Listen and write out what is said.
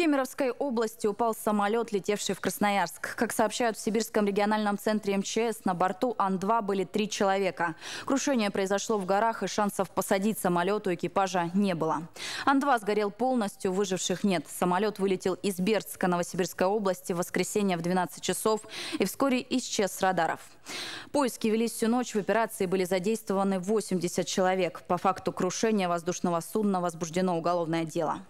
Кемеровской области упал самолет, летевший в Красноярск. Как сообщают в Сибирском региональном центре МЧС, на борту Ан-2 были три человека. Крушение произошло в горах, и шансов посадить самолет у экипажа не было. Ан-2 сгорел полностью, выживших нет. Самолет вылетел из Бердска Новосибирской области в воскресенье в 12 часов и вскоре исчез с радаров. Поиски велись всю ночь. В операции были задействованы 80 человек. По факту крушения воздушного судна возбуждено уголовное дело.